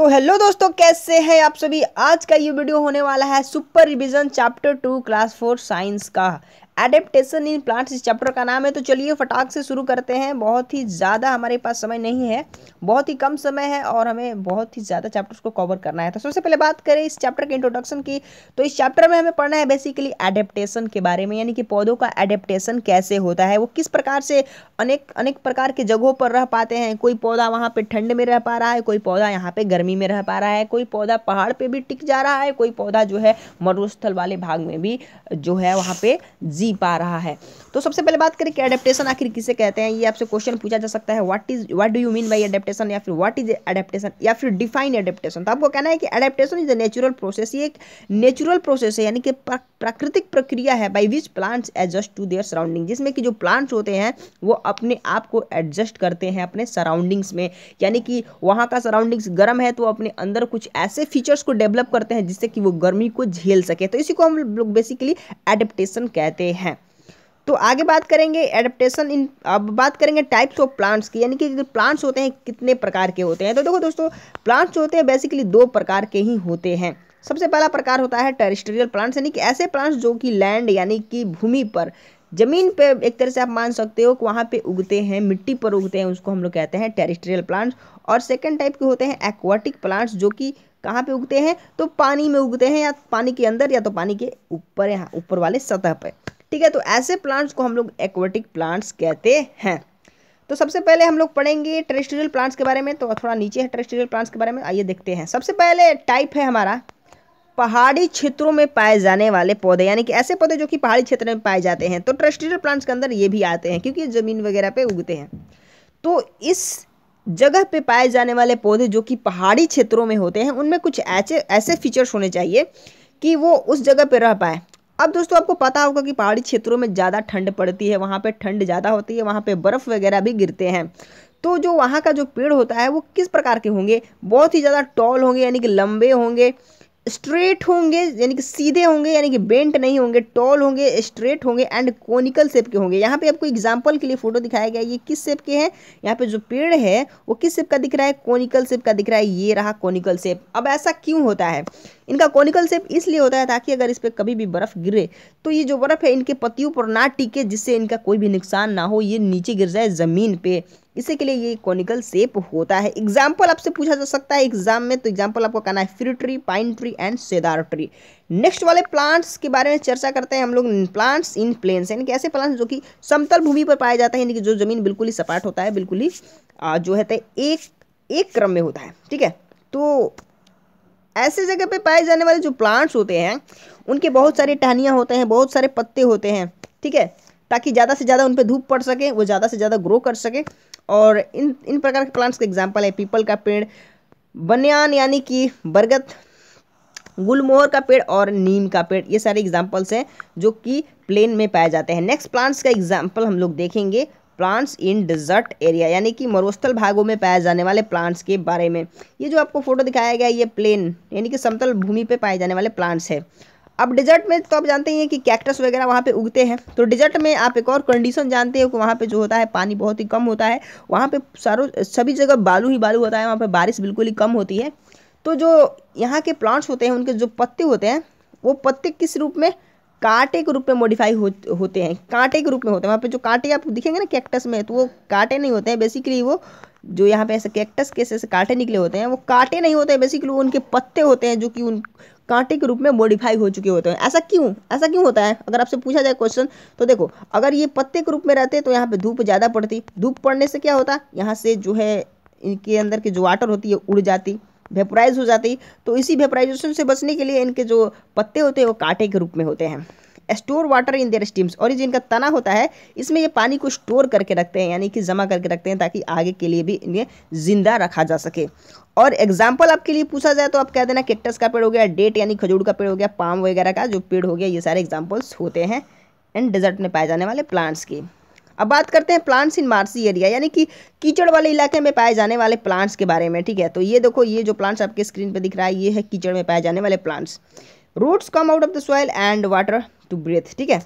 तो हेलो दोस्तों कैसे हैं आप सभी आज का ये वीडियो होने वाला है super revision chapter two class four science का एडेप्टेशन इन प्लांट्स इस चैप्टर का नाम है तो चलिए फटाक से शुरू करते हैं बहुत ही ज़्यादा हमारे पास समय नहीं है बहुत ही कम समय है और हमें बहुत ही ज़्यादा चैप्टर्स को कवर करना है तो सबसे पहले बात करें इस चैप्टर के इंट्रोडक्शन की तो इस चैप्टर में हमें पढ़ना है बेसिकली एडेप्टेशन के बारे में यानी कि पौधों का एडेप्टेशन कैसे होता है वो किस प्रकार से अनेक अनेक प्रकार के जगहों पर रह पाते हैं कोई पौधा वहाँ पर ठंड में रह पा रहा है कोई पौधा यहाँ पर गर्मी में रह पा रहा है कोई पौधा पहाड़ पर भी टिक जा रहा है कोई पौधा जो है मरुस्थल वाले भाग में भी जो है वहाँ पर जी नहीं पा रहा है तो सबसे पहले बात करें कि एडेप्टेशन आखिर किसे कहते हैं ये आपसे क्वेश्चन पूछा जा सकता है what is what do you mean by adaptation या फिर व्हाट इज एडेप्टेशन या फिर डिफाइन एडेप्टेशन तो आपको कहना है कि adaptation is a natural process ये एक नेचुरल प्रोसेस है यानी कि प्राकृतिक प्रक्रिया है by which plants adjust to their surrounding जिसमें कि जो प्लांट्स होते हैं वो अपने आप को एडजस्ट करते हैं अपने सराउंडिंग्स में यानी कि वहाँ का सराउंडिंग्स गर्म है तो अपने अंदर कुछ ऐसे फीचर्स को डेवलप करते हैं जिससे कि वो गर्मी को झेल सके तो इसी को हम लोग बेसिकली एडेप्टेशन कहते हैं तो आगे बात करेंगे एडेप्टेशन इन अब बात करेंगे टाइप्स ऑफ प्लांट्स की यानी कि प्लांट्स होते हैं कितने प्रकार के होते हैं तो देखो दोस्तों प्लांट्स होते हैं बेसिकली दो प्रकार के ही होते हैं सबसे पहला प्रकार होता है टेरिस्ट्रियल प्लांट्स यानी कि ऐसे प्लांट्स जो कि लैंड यानी कि भूमि पर ज़मीन पे एक तरह से आप मान सकते हो कि वहाँ पे उगते हैं मिट्टी पर उगते हैं उसको हम लोग कहते हैं टेरिस्ट्रियल प्लांट्स और सेकंड टाइप के होते हैं एक्वाटिक प्लांट्स जो कि कहाँ पे उगते हैं तो पानी में उगते हैं या पानी के अंदर या तो पानी के ऊपर यहाँ ऊपर वाले सतह पर ठीक है तो ऐसे प्लांट्स को हम लोग एक्वाटिक प्लांट्स कहते हैं तो सबसे पहले हम लोग पढ़ेंगे टेरिस्ट्रियल प्लांट्स के बारे में तो थोड़ा नीचे है टेरिस्ट्रियल प्लांट्स के बारे में आइए देखते हैं सबसे पहले टाइप है हमारा पहाड़ी क्षेत्रों में पाए जाने वाले पौधे यानी कि ऐसे पौधे जो कि पहाड़ी क्षेत्र में पाए जाते हैं तो ट्रस्टिडल प्लांट्स के अंदर ये भी आते हैं क्योंकि ज़मीन वगैरह पे उगते हैं तो इस जगह पे पाए जाने वाले पौधे जो कि पहाड़ी क्षेत्रों में होते हैं उनमें कुछ ऐसे ऐसे फीचर्स होने चाहिए कि वो उस जगह पर रह पाए अब दोस्तों आपको पता होगा कि पहाड़ी क्षेत्रों में ज़्यादा ठंड पड़ती है वहाँ पर ठंड ज़्यादा होती है वहाँ पर बर्फ़ वगैरह भी गिरते हैं तो जो वहाँ का जो पेड़ होता है वो किस प्रकार के होंगे बहुत ही ज़्यादा टॉल होंगे यानी कि लंबे होंगे स्ट्रेट होंगे यानी कि सीधे होंगे यानी कि बेंट नहीं होंगे टॉल होंगे स्ट्रेट होंगे एंड कोनिकल शेप के होंगे यहाँ पे आपको एग्जांपल के लिए फोटो दिखाया गया ये किस शेप के हैं यहाँ पे जो पेड़ है वो किस शेप का दिख रहा है कोनिकल शेप का दिख रहा है ये रहा कोनिकल शेप अब ऐसा क्यों होता है इनका कॉनिकल सेप इसलिए होता है ताकि अगर इस पर कभी भी बर्फ़ गिरे तो ये जो बर्फ़ है इनके पतियों पर ना टिके जिससे इनका कोई भी नुकसान ना हो ये नीचे गिर जाए ज़मीन पे इसी के लिए ये कॉनिकल सेप होता है एग्जाम्पल आपसे पूछा जा सकता है एग्जाम में तो एग्जाम्पल आपको कहना है fir tree pine tree and cedar tree next वाले प्लांट्स के बारे में चर्चा करते हैं हम लोग प्लांट्स इन प्लेन्स यानी कि ऐसे प्लांट्स जो कि समतल भूमि पर पाए जाते हैं यानी कि जो जमीन बिल्कुल ही सपाट होता है बिल्कुल ही जो है एक एक क्रम में होता है ठीक है तो ऐसे जगह पे पाए जाने वाले जो प्लांट्स होते हैं उनके बहुत सारे टहनियाँ होते हैं बहुत सारे पत्ते होते हैं ठीक है ताकि ज़्यादा से ज़्यादा उन पर धूप पड़ सके वो ज़्यादा से ज़्यादा ग्रो कर सके और इन इन प्रकार के प्लांट्स का एग्जाम्पल है पीपल का पेड़ बनियान यानी कि बरगद गुलमोहर का पेड़ और नीम का पेड़ ये सारे एग्जाम्पल्स हैं जो कि प्लेन में पाए जाते हैं नेक्स्ट प्लांट्स का एग्जाम्पल हम लोग देखेंगे प्लांट्स इन डिजर्ट एरिया यानी कि मरुस्थल भागों में पाए जाने वाले प्लांट्स के बारे में ये जो आपको फोटो दिखाया गया ये प्लेन यानी कि समतल भूमि पे पाए जाने वाले प्लांट्स है अब डिजर्ट में तो आप जानते हैं कि कैक्टस वगैरह वहाँ पे उगते हैं तो डिजर्ट में आप एक और कंडीशन जानते हो कि वहाँ पे जो होता है पानी बहुत ही कम होता है वहाँ पे सारों सभी जगह बालू ही बालू होता है वहाँ पे बारिश बिल्कुल ही कम होती है तो जो यहाँ के प्लांट्स होते हैं उनके जो पत्ते होते हैं वो पत्ते किस रूप में कांटे के रूप में मॉडिफाई हो, होते हैं कांटे के रूप में होते हैं वहाँ पे जो कांटे आप दिखेंगे ना कैक्टस में तो वो कांटे नहीं होते हैं बेसिकली वो जो यहाँ पे ऐसे कैक्टस के ऐसे कांटे निकले होते हैं वो कांटे नहीं होते हैं बेसिकली वो उनके पत्ते होते हैं जो कि उन कांटे के रूप में मॉडिफाई हो चुके होते हैं ऐसा क्यों ऐसा क्यों होता है अगर आपसे पूछा जाए क्वेश्चन तो देखो अगर ये पत्ते के रूप में रहते तो यहाँ पे धूप ज़्यादा पड़ती धूप पड़ने से क्या होता यहाँ से जो है इनके अंदर की जो वाटर होती है उड़ जाती वेपोराइज हो जाती तो इसी वेपराइजेशन से बचने के लिए इनके जो पत्ते होते हैं वो कांटे के रूप में होते हैं store water in their stems और ये जिनका तना होता है इसमें ये पानी को स्टोर करके रखते हैं यानी कि जमा करके रखते हैं ताकि आगे के लिए भी इन्हें जिंदा रखा जा सके और एग्जाम्पल आपके लिए पूछा जाए तो आप कह देना कैक्टस का पेड़ हो गया डेट यानी खजूर का पेड़ हो गया पाम वगैरह का जो पेड़ हो गया ये सारे एग्जाम्पल्स होते हैं एंड डेजर्ट में पाए जाने वाले प्लांट्स के अब बात करते हैं प्लांट्स इन मार्सी एरिया यानी कि कीचड़ वाले इलाके में पाए जाने वाले प्लांट्स के बारे में ठीक है तो ये देखो ये जो प्लांट्स आपके स्क्रीन पर दिख रहा है ये है कीचड़ में पाए जाने वाले plants roots come out of the soil and water to breathe ठीक है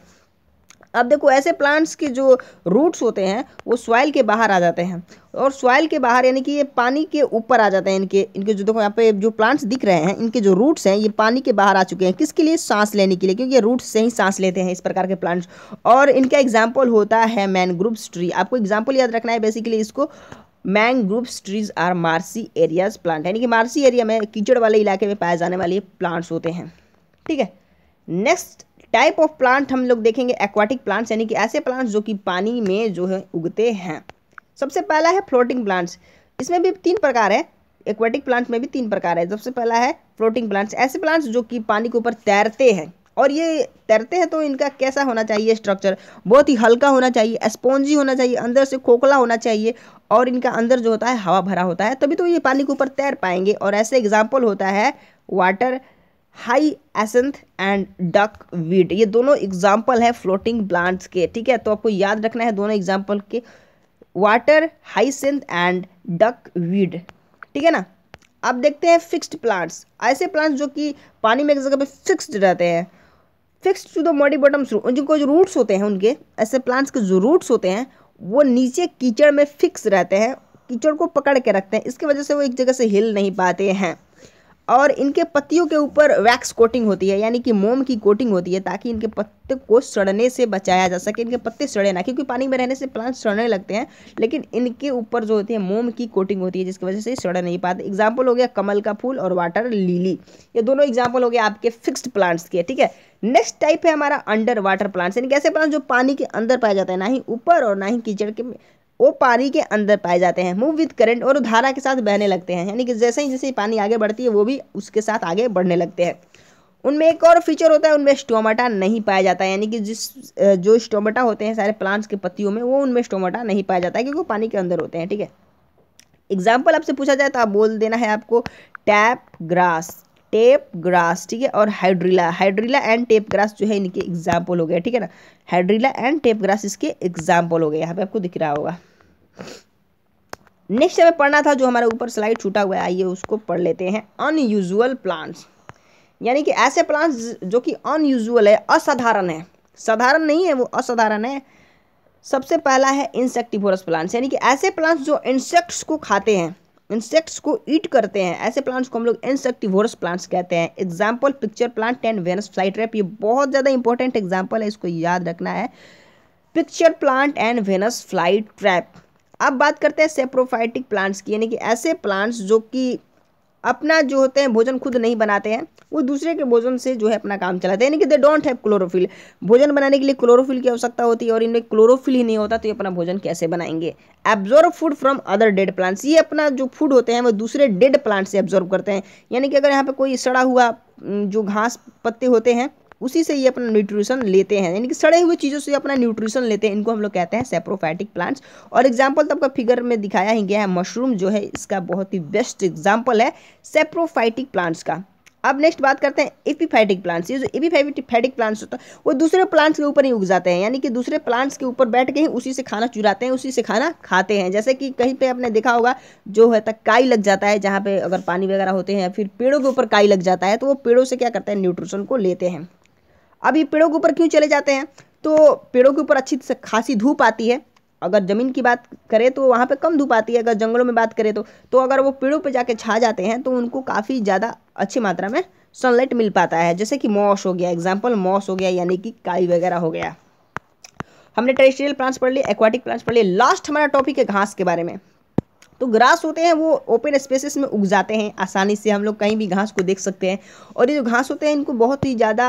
अब देखो ऐसे प्लांट्स के जो रूट्स होते हैं वो सॉइल के बाहर आ जाते हैं और सॉइल के बाहर यानी कि ये पानी के ऊपर आ जाते हैं इनके इनके जो देखो यहाँ पे जो प्लांट्स दिख रहे हैं इनके जो रूट्स हैं ये पानी के बाहर आ चुके हैं किसके लिए सांस लेने के लिए क्योंकि ये रूट्स से ही सांस लेते हैं इस प्रकार के प्लांट्स और इनका एग्जाम्पल होता है मैनग्रोव्स ट्री आपको एग्जाम्पल याद रखना है बेसिकली इसको mangroves trees are marshy areas plant यानी कि मार्सी एरिया में कीचड़ वाले इलाके में पाए जाने वाले प्लांट्स होते हैं ठीक है नेक्स्ट टाइप ऑफ प्लांट हम लोग देखेंगे एक्वाटिक प्लांट्स यानी कि ऐसे प्लांट्स जो कि पानी में जो है उगते हैं सबसे पहला है फ्लोटिंग प्लांट्स इसमें भी तीन प्रकार है एक्वाटिक प्लांट्स में भी तीन प्रकार है सबसे पहला है फ्लोटिंग प्लांट्स ऐसे प्लांट्स जो कि पानी के ऊपर तैरते हैं और ये तैरते हैं तो इनका कैसा होना चाहिए स्ट्रक्चर बहुत ही हल्का होना चाहिए स्पॉन्जी होना चाहिए अंदर से खोखला होना चाहिए और इनका अंदर जो होता है हवा भरा होता है तभी तो ये पानी के ऊपर तैर पाएंगे और ऐसे एग्जाम्पल होता है water hyacinth and duckweed ये दोनों एग्जाम्पल है फ्लोटिंग प्लांट्स के ठीक है तो आपको याद रखना है दोनों एग्जाम्पल के water hyacinth and duckweed ठीक है ना अब देखते हैं फिक्स्ड प्लांट्स ऐसे प्लांट्स जो कि पानी में एक जगह पे फिक्स्ड रहते हैं fixed to the muddy bottoms जिनको जो रूट्स होते हैं उनके ऐसे प्लांट्स के जो रूट्स होते हैं वो नीचे कीचड़ में फिक्स रहते हैं कीचड़ को पकड़ के रखते हैं इसकी वजह से वो एक जगह से हिल नहीं पाते हैं और इनके पत्तियों के ऊपर वैक्स कोटिंग होती है यानी कि मोम की कोटिंग होती है ताकि इनके पत्ते को सड़ने से बचाया जा सके इनके पत्ते सड़े ना क्योंकि पानी में रहने से प्लांट सड़ने लगते हैं लेकिन इनके ऊपर जो होती है मोम की कोटिंग होती है जिसकी वजह से सड़ नहीं पाते एग्जाम्पल हो गया कमल का फूल और वाटर लीली ये दोनों एग्जाम्पल हो गया आपके फिक्स्ड प्लांट्स के ठीक है नेक्स्ट टाइप है हमारा अंडर वाटर प्लांट्स यानी कैसे प्लांट जो पानी के अंदर पाया जाता है ना ही ऊपर और ना ही कीचड़ के वो पानी के अंदर पाए जाते हैं मूव विथ करंट और धारा के साथ बहने लगते हैं यानी कि जैसे ही जैसे ही पानी आगे बढ़ती है वो भी उसके साथ आगे बढ़ने लगते हैं उनमें एक और फीचर होता है उनमें स्टोमाटा नहीं पाया जाता है यानी कि जिस जो स्टोमाटा होते हैं सारे प्लांट्स के पत्तियों में वो उनमें स्टोमाटा नहीं पाया जाता है क्योंकि वो पानी के अंदर होते हैं ठीक है एग्जाम्पल आपसे पूछा जाए तो आप बोल देना है आपको टैप ग्रास टेप ग्रास ठीक है और hydrilla hydrilla and tape grass जो है इनके एग्जाम्पल हो गया ठीक है ना हाइड्रिला एंड टेप ग्रास इसके एग्जाम्पल हो गए यहाँ पे आपको दिख रहा होगा नेक्स्ट हमें पढ़ना था जो हमारे ऊपर स्लाइड छूटा हुआ है आइए उसको पढ़ लेते हैं अनयूजुअल प्लांट्स यानी कि ऐसे प्लांट्स जो कि अनयूजल है असाधारण है साधारण नहीं है वो असाधारण है सबसे पहला है इंसेक्टिवोरस प्लांट्स यानी कि ऐसे प्लांट्स जो इंसेक्ट्स को खाते हैं इंसेक्ट्स को ईट करते हैं ऐसे प्लांट्स को हम लोग इंसेक्टिवोरस प्लांट्स कहते हैं example pitcher plant and Venus fly trap ये बहुत ज़्यादा इंपॉर्टेंट एग्जाम्पल है इसको याद रखना है pitcher plant and Venus fly trap अब बात करते हैं सेप्रोफाइटिक प्लांट्स की यानी कि ऐसे प्लांट्स जो कि अपना जो होते हैं भोजन खुद नहीं बनाते हैं वो दूसरे के भोजन से जो है अपना काम चलाते हैं यानी कि दे डोंट हैव क्लोरोफिल भोजन बनाने के लिए क्लोरोफिल की आवश्यकता होती है और इनमें क्लोरोफिल ही नहीं होता तो ये अपना भोजन कैसे बनाएंगे absorb food from other dead plants ये अपना जो फूड होते हैं वो दूसरे डेड प्लांट से एब्जॉर्व करते हैं यानी कि अगर यहाँ पर कोई सड़ा हुआ जो घास पत्ते होते हैं उसी से ये अपना न्यूट्रिशन लेते हैं यानी कि सड़े हुए चीज़ों से अपना न्यूट्रिशन लेते हैं इनको हम लोग कहते हैं सेप्रोफैटिक प्लांट्स और एग्जाम्पल तो आपका फिगर में दिखाया ही गया है मशरूम जो है इसका बहुत ही बेस्ट एग्जाम्पल है सेप्रोफाइटिक प्लांट्स का अब नेक्स्ट बात करते हैं एपीफाइटिक प्लांट्स ये जो एपीफाइटिक प्लांट्स होता है वो दूसरे प्लांट्स के ऊपर ही उग जाते हैं यानी कि दूसरे प्लांट्स के ऊपर बैठ के ही उसी से खाना चुराते हैं उसी से खाना खाते हैं जैसे कि कहीं पे आपने देखा होगा जो है तक काई लग जाता है जहाँ पे अगर पानी वगैरह होते हैं फिर पेड़ों के ऊपर काई लग जाता है तो वो पेड़ों से क्या करते हैं न्यूट्रिशन को लेते हैं अब ये पेड़ों के ऊपर क्यों चले जाते हैं तो पेड़ों के ऊपर अच्छी से खासी धूप आती है अगर ज़मीन की बात करें तो वहाँ पे कम धूप आती है अगर जंगलों में बात करें तो तो अगर वो पेड़ों पे जाके छा जाते हैं तो उनको काफ़ी ज़्यादा अच्छी मात्रा में सनलाइट मिल पाता है जैसे कि मॉस हो गया एग्जाम्पल मॉस हो गया यानी कि काई वगैरह हो गया हमने टेरिस्ट्रियल प्लांट्स पढ़ लिए एक्वाटिक प्लांट्स पढ़ लिए लास्ट हमारा टॉपिक है घास के बारे में तो ग्रास होते हैं वो ओपन स्पेसेस में उग जाते हैं आसानी से हम लोग कहीं भी घास को देख सकते हैं और ये जो घास होते हैं इनको बहुत ही ज़्यादा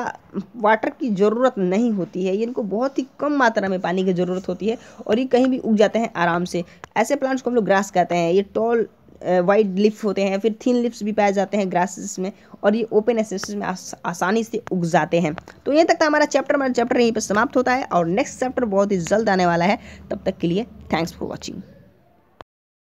वाटर की ज़रूरत नहीं होती है ये इनको बहुत ही कम मात्रा में पानी की ज़रूरत होती है और ये कहीं भी उग जाते हैं आराम से ऐसे प्लांट्स को हम लोग ग्रास कहते हैं ये टॉल वाइड लिप्स होते हैं फिर थिन लिप्स भी पाए जाते हैं ग्रासेस में और ये ओपन एसेस में आस, आसानी से उग जाते हैं तो यहीं तक था हमारा चैप्टर हमारा चैप्टर यहीं पर समाप्त होता है और नेक्स्ट चैप्टर बहुत ही जल्द आने वाला है तब तक के लिए थैंक्स फॉर वॉचिंग